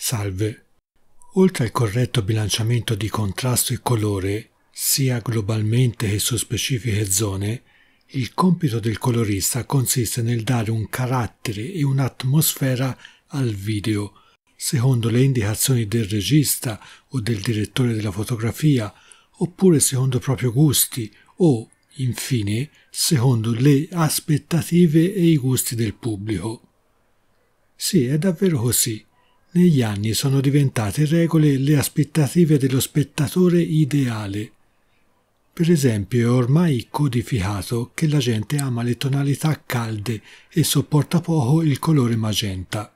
Salve. Oltre al corretto bilanciamento di contrasto e colore, sia globalmente che su specifiche zone, il compito del colorista consiste nel dare un carattere e un'atmosfera al video, secondo le indicazioni del regista o del direttore della fotografia, oppure secondo i propri gusti o, infine, secondo le aspettative e i gusti del pubblico. Sì, è davvero così. Negli anni sono diventate regole le aspettative dello spettatore ideale. Per esempio è ormai codificato che la gente ama le tonalità calde e sopporta poco il colore magenta.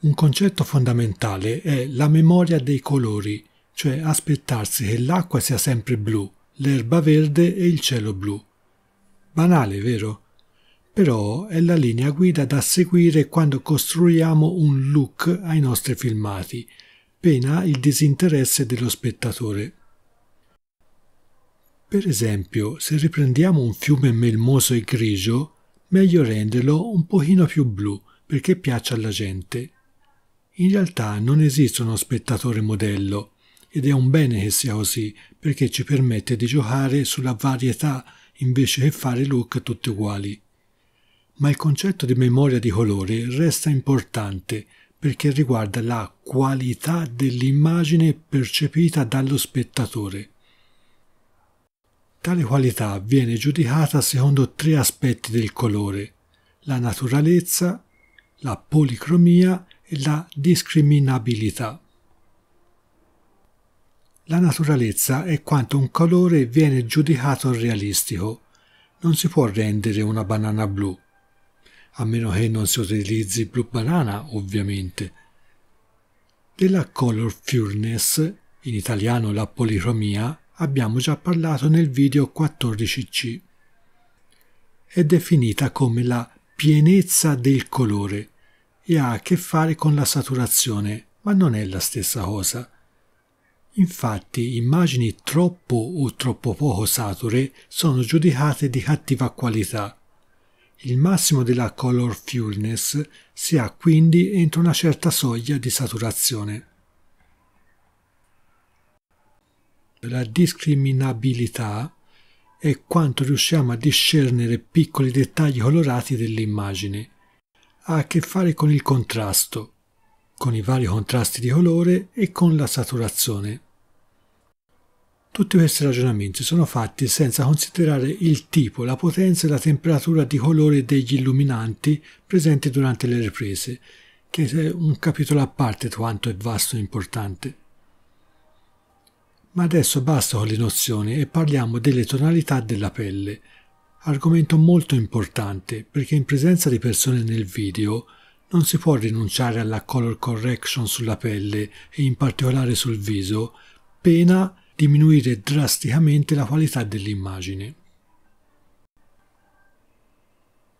Un concetto fondamentale è la memoria dei colori, cioè aspettarsi che l'acqua sia sempre blu, l'erba verde e il cielo blu. Banale, vero? però è la linea guida da seguire quando costruiamo un look ai nostri filmati, pena il disinteresse dello spettatore. Per esempio, se riprendiamo un fiume melmoso e grigio, meglio renderlo un pochino più blu perché piaccia alla gente. In realtà non esiste uno spettatore modello, ed è un bene che sia così, perché ci permette di giocare sulla varietà invece che fare look tutti uguali. Ma il concetto di memoria di colore resta importante perché riguarda la qualità dell'immagine percepita dallo spettatore. Tale qualità viene giudicata secondo tre aspetti del colore, la naturalezza, la policromia e la discriminabilità. La naturalezza è quanto un colore viene giudicato realistico. Non si può rendere una banana blu, a meno che non si utilizzi Blue Banana ovviamente. Della Color Furness, in italiano la policromia, abbiamo già parlato nel video 14c. È definita come la pienezza del colore e ha a che fare con la saturazione, ma non è la stessa cosa. Infatti immagini troppo o troppo poco sature sono giudicate di cattiva qualità il massimo della color fullness si ha quindi entro una certa soglia di saturazione. La discriminabilità è quanto riusciamo a discernere piccoli dettagli colorati dell'immagine. Ha a che fare con il contrasto, con i vari contrasti di colore e con la saturazione. Tutti questi ragionamenti sono fatti senza considerare il tipo, la potenza e la temperatura di colore degli illuminanti presenti durante le riprese, che è un capitolo a parte quanto è vasto e importante. Ma adesso basta con le nozioni e parliamo delle tonalità della pelle, argomento molto importante perché in presenza di persone nel video non si può rinunciare alla color correction sulla pelle e in particolare sul viso, pena diminuire drasticamente la qualità dell'immagine.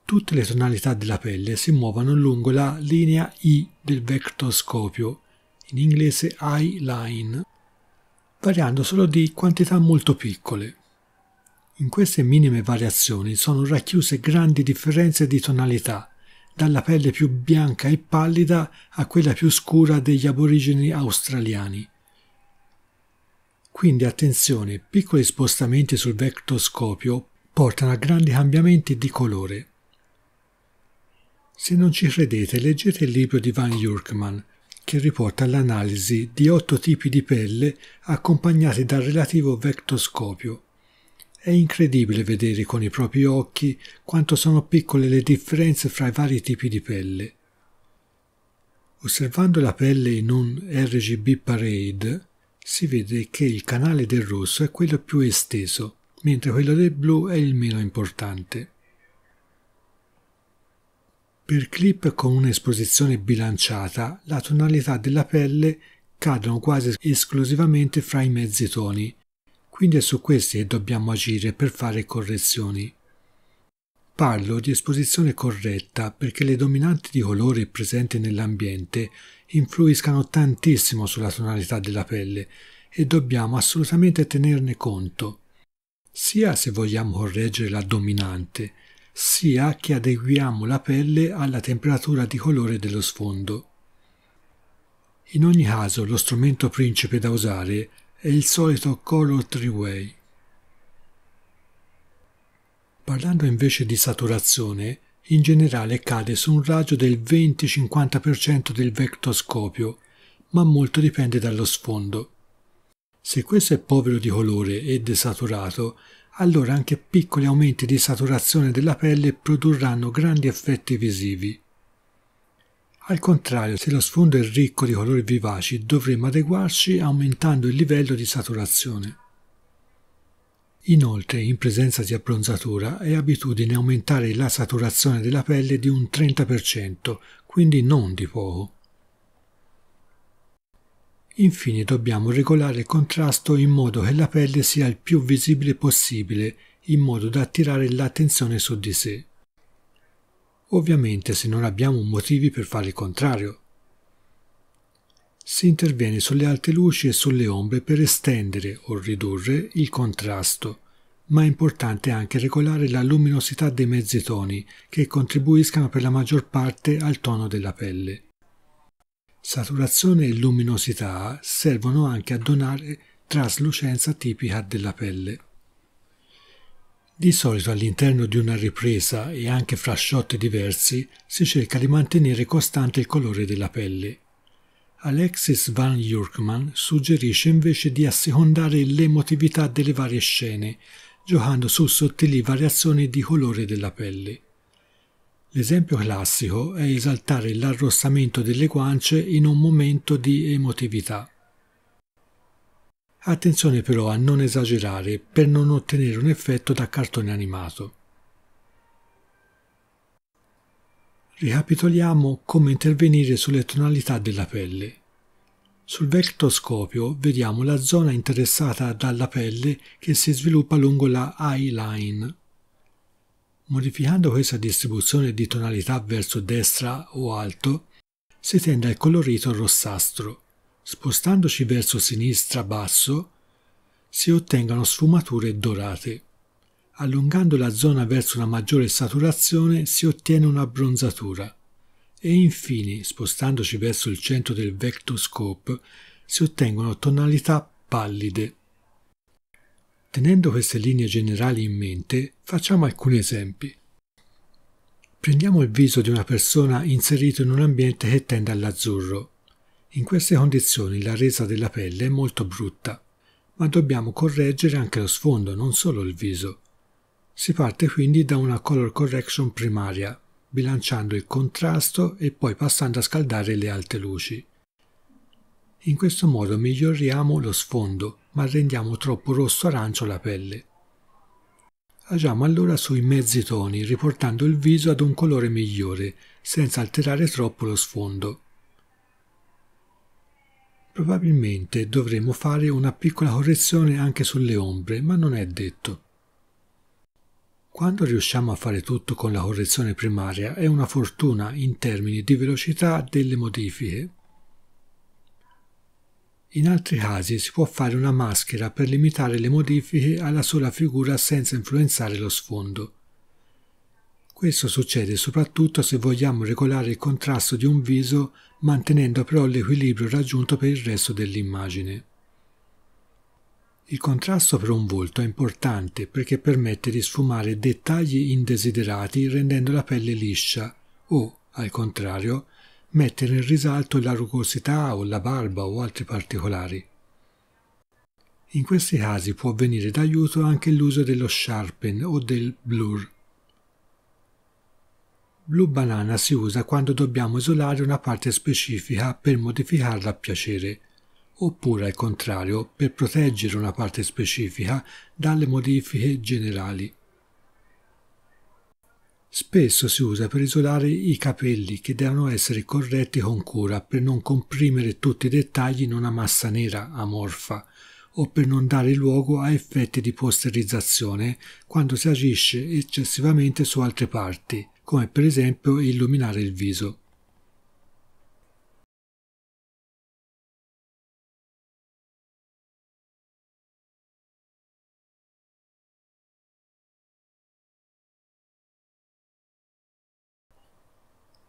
Tutte le tonalità della pelle si muovono lungo la linea I del vectoscopio, in inglese eye line, variando solo di quantità molto piccole. In queste minime variazioni sono racchiuse grandi differenze di tonalità, dalla pelle più bianca e pallida a quella più scura degli aborigeni australiani, quindi attenzione, piccoli spostamenti sul vectoscopio portano a grandi cambiamenti di colore. Se non ci credete, leggete il libro di Van Jurkman, che riporta l'analisi di otto tipi di pelle accompagnati dal relativo vectoscopio. È incredibile vedere con i propri occhi quanto sono piccole le differenze fra i vari tipi di pelle. Osservando la pelle in un RGB Parade, si vede che il canale del rosso è quello più esteso, mentre quello del blu è il meno importante. Per clip con un'esposizione bilanciata, la tonalità della pelle cadono quasi esclusivamente fra i mezzi toni, quindi è su questi che dobbiamo agire per fare correzioni. Parlo di esposizione corretta perché le dominanti di colore presenti nell'ambiente influiscano tantissimo sulla tonalità della pelle e dobbiamo assolutamente tenerne conto, sia se vogliamo correggere la dominante, sia che adeguiamo la pelle alla temperatura di colore dello sfondo. In ogni caso lo strumento principe da usare è il solito Color Treeway. Parlando invece di saturazione, in generale cade su un raggio del 20-50% del vectoscopio, ma molto dipende dallo sfondo. Se questo è povero di colore e desaturato, allora anche piccoli aumenti di saturazione della pelle produrranno grandi effetti visivi. Al contrario, se lo sfondo è ricco di colori vivaci, dovremmo adeguarci aumentando il livello di saturazione. Inoltre, in presenza di abbronzatura, è abitudine aumentare la saturazione della pelle di un 30%, quindi non di poco. Infine dobbiamo regolare il contrasto in modo che la pelle sia il più visibile possibile, in modo da attirare l'attenzione su di sé. Ovviamente se non abbiamo motivi per fare il contrario, si interviene sulle alte luci e sulle ombre per estendere o ridurre il contrasto, ma è importante anche regolare la luminosità dei mezzi toni che contribuiscano per la maggior parte al tono della pelle. Saturazione e luminosità servono anche a donare traslucenza tipica della pelle. Di solito all'interno di una ripresa e anche fra shot diversi si cerca di mantenere costante il colore della pelle. Alexis Van Jurkman suggerisce invece di assecondare l'emotività delle varie scene, giocando su sottili variazioni di colore della pelle. L'esempio classico è esaltare l'arrossamento delle guance in un momento di emotività. Attenzione però a non esagerare per non ottenere un effetto da cartone animato. Ricapitoliamo come intervenire sulle tonalità della pelle. Sul vectoscopio vediamo la zona interessata dalla pelle che si sviluppa lungo la eye line. Modificando questa distribuzione di tonalità verso destra o alto, si tende al colorito rossastro. Spostandoci verso sinistra basso, si ottengono sfumature dorate. Allungando la zona verso una maggiore saturazione si ottiene una bronzatura e infine, spostandoci verso il centro del vectoscope, si ottengono tonalità pallide. Tenendo queste linee generali in mente, facciamo alcuni esempi. Prendiamo il viso di una persona inserito in un ambiente che tende all'azzurro. In queste condizioni la resa della pelle è molto brutta, ma dobbiamo correggere anche lo sfondo, non solo il viso. Si parte quindi da una color correction primaria, bilanciando il contrasto e poi passando a scaldare le alte luci. In questo modo miglioriamo lo sfondo, ma rendiamo troppo rosso-arancio la pelle. Agiamo allora sui mezzi toni, riportando il viso ad un colore migliore, senza alterare troppo lo sfondo. Probabilmente dovremo fare una piccola correzione anche sulle ombre, ma non è detto. Quando riusciamo a fare tutto con la correzione primaria è una fortuna in termini di velocità delle modifiche. In altri casi si può fare una maschera per limitare le modifiche alla sola figura senza influenzare lo sfondo. Questo succede soprattutto se vogliamo regolare il contrasto di un viso mantenendo però l'equilibrio raggiunto per il resto dell'immagine. Il contrasto per un volto è importante perché permette di sfumare dettagli indesiderati rendendo la pelle liscia o, al contrario, mettere in risalto la rugosità o la barba o altri particolari. In questi casi può venire d'aiuto anche l'uso dello sharpen o del blur. Blue banana si usa quando dobbiamo isolare una parte specifica per modificarla a piacere – oppure al contrario per proteggere una parte specifica dalle modifiche generali. Spesso si usa per isolare i capelli che devono essere corretti con cura per non comprimere tutti i dettagli in una massa nera amorfa o per non dare luogo a effetti di posterizzazione quando si agisce eccessivamente su altre parti, come per esempio illuminare il viso.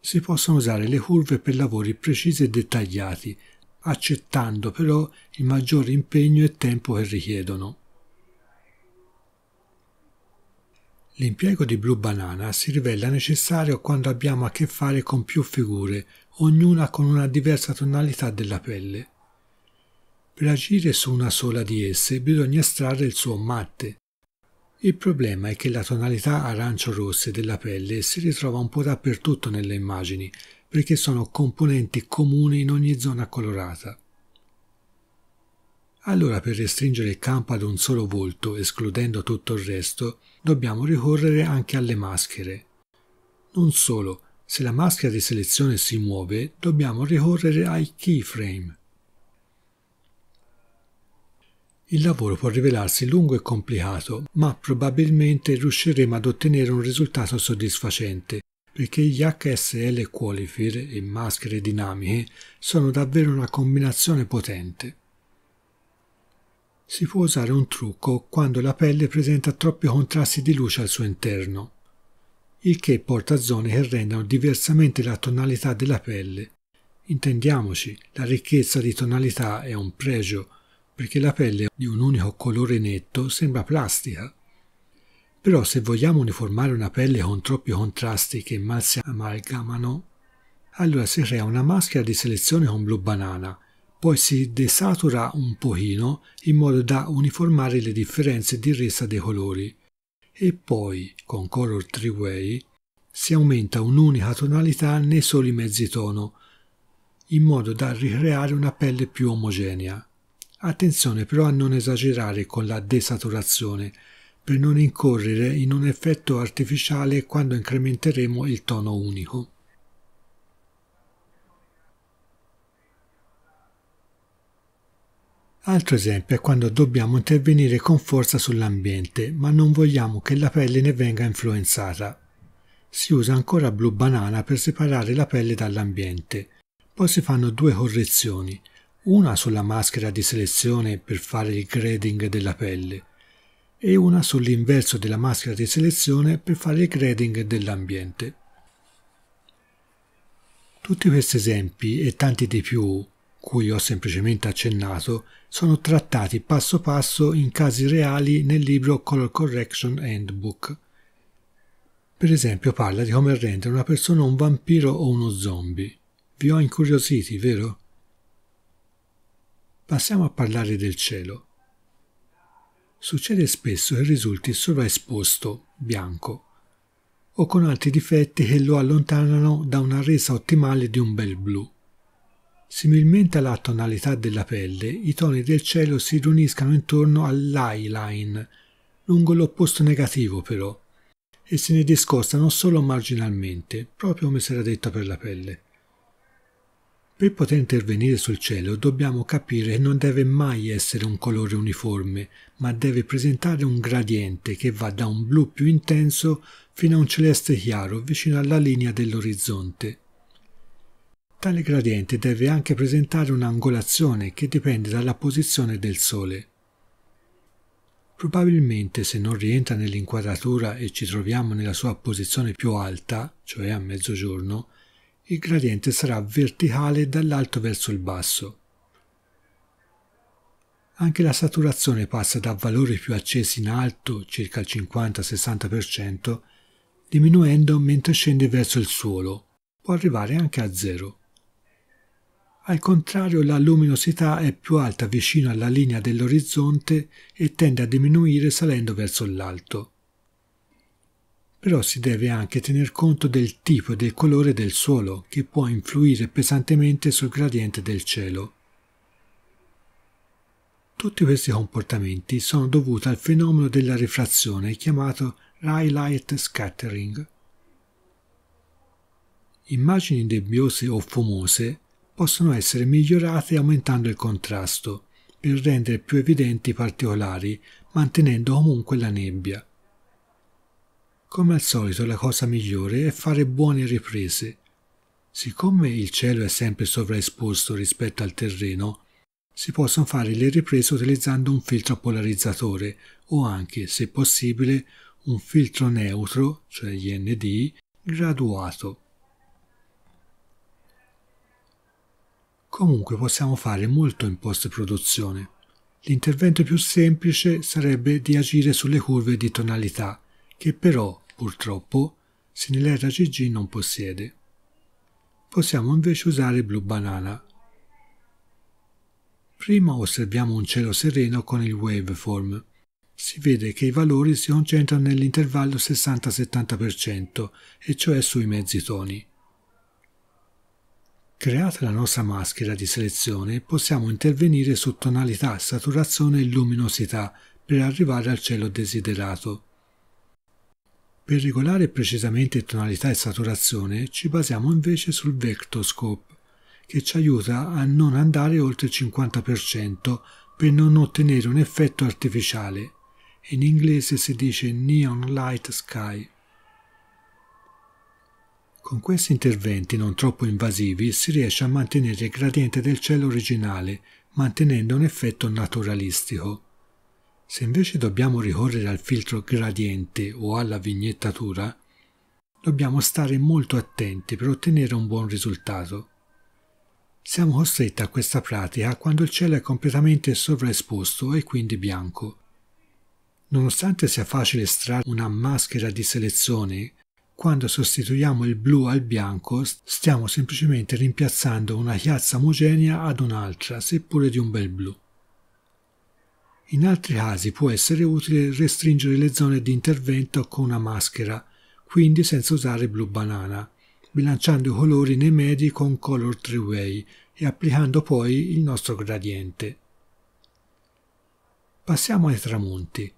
si possono usare le curve per lavori precisi e dettagliati, accettando però il maggior impegno e tempo che richiedono. L'impiego di Blue Banana si rivela necessario quando abbiamo a che fare con più figure, ognuna con una diversa tonalità della pelle. Per agire su una sola di esse bisogna estrarre il suo matte, il problema è che la tonalità arancio-rosse della pelle si ritrova un po' dappertutto nelle immagini, perché sono componenti comuni in ogni zona colorata. Allora per restringere il campo ad un solo volto, escludendo tutto il resto, dobbiamo ricorrere anche alle maschere. Non solo, se la maschera di selezione si muove, dobbiamo ricorrere ai keyframe. Il lavoro può rivelarsi lungo e complicato, ma probabilmente riusciremo ad ottenere un risultato soddisfacente, perché gli HSL Qualifier e maschere dinamiche sono davvero una combinazione potente. Si può usare un trucco quando la pelle presenta troppi contrasti di luce al suo interno, il che porta a zone che rendano diversamente la tonalità della pelle. Intendiamoci, la ricchezza di tonalità è un pregio, perché la pelle di un unico colore netto sembra plastica. Però se vogliamo uniformare una pelle con troppi contrasti che mal si amalgamano, allora si crea una maschera di selezione con blu banana, poi si desatura un pochino in modo da uniformare le differenze di resa dei colori e poi con Color 3 Way si aumenta un'unica tonalità nei soli mezzi tono in modo da ricreare una pelle più omogenea. Attenzione però a non esagerare con la desaturazione, per non incorrere in un effetto artificiale quando incrementeremo il tono unico. Altro esempio è quando dobbiamo intervenire con forza sull'ambiente, ma non vogliamo che la pelle ne venga influenzata. Si usa ancora blu banana per separare la pelle dall'ambiente. Poi si fanno due correzioni – una sulla maschera di selezione per fare il grading della pelle e una sull'inverso della maschera di selezione per fare il grading dell'ambiente. Tutti questi esempi e tanti di più, cui ho semplicemente accennato, sono trattati passo passo in casi reali nel libro Color Correction Handbook. Per esempio parla di come rendere una persona un vampiro o uno zombie. Vi ho incuriositi, vero? Passiamo a parlare del cielo. Succede spesso che risulti sovraesposto, bianco, o con altri difetti che lo allontanano da una resa ottimale di un bel blu. Similmente alla tonalità della pelle, i toni del cielo si riuniscano intorno line, lungo l'opposto negativo però, e se ne discostano solo marginalmente, proprio come si era detto per la pelle. Per poter intervenire sul cielo dobbiamo capire che non deve mai essere un colore uniforme, ma deve presentare un gradiente che va da un blu più intenso fino a un celeste chiaro vicino alla linea dell'orizzonte. Tale gradiente deve anche presentare un'angolazione che dipende dalla posizione del Sole. Probabilmente se non rientra nell'inquadratura e ci troviamo nella sua posizione più alta, cioè a mezzogiorno, il gradiente sarà verticale dall'alto verso il basso. Anche la saturazione passa da valori più accesi in alto, circa il 50-60%, diminuendo mentre scende verso il suolo, può arrivare anche a zero. Al contrario la luminosità è più alta vicino alla linea dell'orizzonte e tende a diminuire salendo verso l'alto però si deve anche tener conto del tipo e del colore del suolo, che può influire pesantemente sul gradiente del cielo. Tutti questi comportamenti sono dovuti al fenomeno della rifrazione chiamato Raylight scattering. Immagini nebbiose o fumose possono essere migliorate aumentando il contrasto, per rendere più evidenti i particolari, mantenendo comunque la nebbia. Come al solito la cosa migliore è fare buone riprese. Siccome il cielo è sempre sovraesposto rispetto al terreno, si possono fare le riprese utilizzando un filtro polarizzatore o anche, se possibile, un filtro neutro, cioè IND, graduato. Comunque possiamo fare molto in post-produzione. L'intervento più semplice sarebbe di agire sulle curve di tonalità, che però Purtroppo, Sinileta GG non possiede. Possiamo invece usare Blue Banana. Prima osserviamo un cielo sereno con il waveform. Si vede che i valori si concentrano nell'intervallo 60-70%, e cioè sui mezzi toni. Creata la nostra maschera di selezione, possiamo intervenire su tonalità, saturazione e luminosità per arrivare al cielo desiderato. Per regolare precisamente tonalità e saturazione ci basiamo invece sul Vectoscope, che ci aiuta a non andare oltre il 50% per non ottenere un effetto artificiale. In inglese si dice Neon Light Sky. Con questi interventi non troppo invasivi si riesce a mantenere il gradiente del cielo originale, mantenendo un effetto naturalistico. Se invece dobbiamo ricorrere al filtro gradiente o alla vignettatura, dobbiamo stare molto attenti per ottenere un buon risultato. Siamo costretti a questa pratica quando il cielo è completamente sovraesposto e quindi bianco. Nonostante sia facile estrarre una maschera di selezione, quando sostituiamo il blu al bianco stiamo semplicemente rimpiazzando una chiazza omogenea ad un'altra, seppure di un bel blu. In altri casi può essere utile restringere le zone di intervento con una maschera, quindi senza usare Blue Banana, bilanciando i colori nei medi con Color 3-Way e applicando poi il nostro gradiente. Passiamo ai tramonti.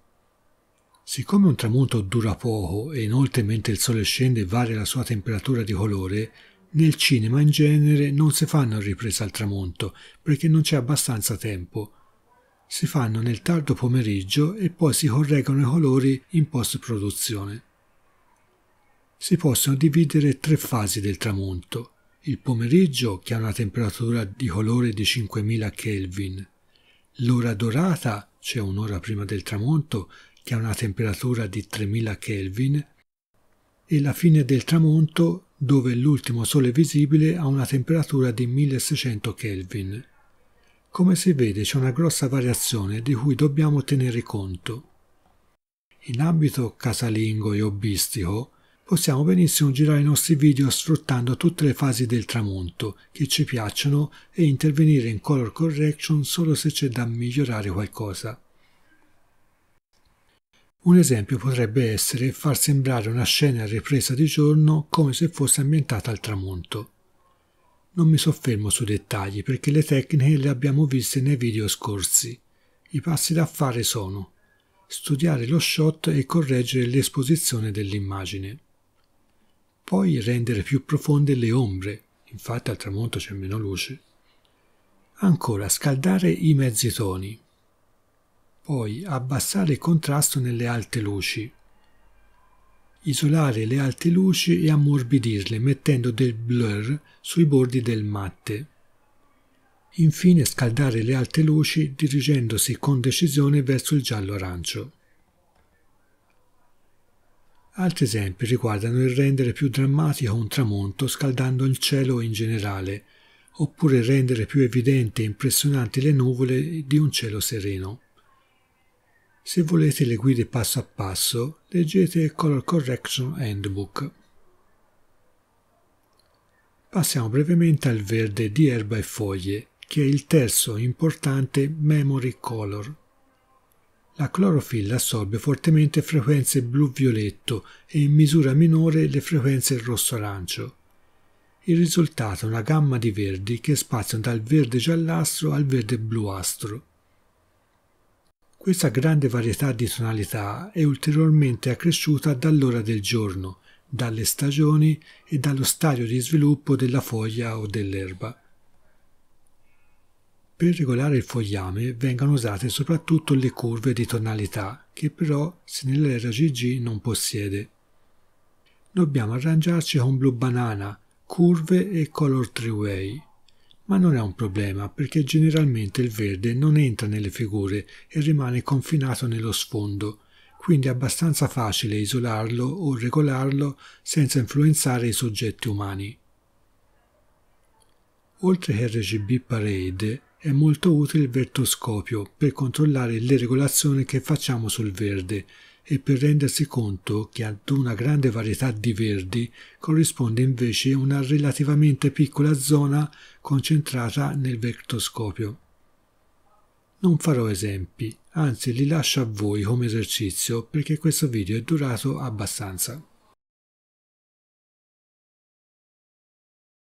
Siccome un tramonto dura poco e inoltre mentre il sole scende varia la sua temperatura di colore, nel cinema in genere non si fanno riprese al tramonto perché non c'è abbastanza tempo si fanno nel tardo pomeriggio e poi si correggono i colori in post-produzione. Si possono dividere tre fasi del tramonto. Il pomeriggio, che ha una temperatura di colore di 5000 Kelvin. L'ora dorata, cioè un'ora prima del tramonto, che ha una temperatura di 3000 Kelvin. E la fine del tramonto, dove l'ultimo sole visibile ha una temperatura di 1600 Kelvin. Come si vede c'è una grossa variazione di cui dobbiamo tenere conto. In ambito casalingo e hobbistico possiamo benissimo girare i nostri video sfruttando tutte le fasi del tramonto che ci piacciono e intervenire in color correction solo se c'è da migliorare qualcosa. Un esempio potrebbe essere far sembrare una scena ripresa di giorno come se fosse ambientata al tramonto. Non mi soffermo sui dettagli perché le tecniche le abbiamo viste nei video scorsi. I passi da fare sono studiare lo shot e correggere l'esposizione dell'immagine. Poi rendere più profonde le ombre, infatti al tramonto c'è meno luce. Ancora scaldare i mezzi toni. Poi abbassare il contrasto nelle alte luci isolare le alte luci e ammorbidirle mettendo del blur sui bordi del matte. Infine scaldare le alte luci dirigendosi con decisione verso il giallo arancio. Altri esempi riguardano il rendere più drammatico un tramonto scaldando il cielo in generale, oppure rendere più evidente e impressionanti le nuvole di un cielo sereno. Se volete le guide passo a passo, leggete Color Correction Handbook. Passiamo brevemente al verde di erba e foglie, che è il terzo importante memory color. La clorofilla assorbe fortemente frequenze blu-violetto e in misura minore le frequenze rosso-arancio. Il risultato è una gamma di verdi che spaziano dal verde giallastro al verde bluastro. Questa grande varietà di tonalità è ulteriormente accresciuta dall'ora del giorno, dalle stagioni e dallo stadio di sviluppo della foglia o dell'erba. Per regolare il fogliame vengono usate soprattutto le curve di tonalità, che però Sinellera GG non possiede. Dobbiamo arrangiarci con blu banana, curve e color three way ma non è un problema perché generalmente il verde non entra nelle figure e rimane confinato nello sfondo, quindi è abbastanza facile isolarlo o regolarlo senza influenzare i soggetti umani. Oltre che RGB Parade, è molto utile il vertoscopio per controllare le regolazioni che facciamo sul verde, e per rendersi conto che ad una grande varietà di verdi corrisponde invece una relativamente piccola zona concentrata nel vectoscopio. Non farò esempi, anzi li lascio a voi come esercizio perché questo video è durato abbastanza.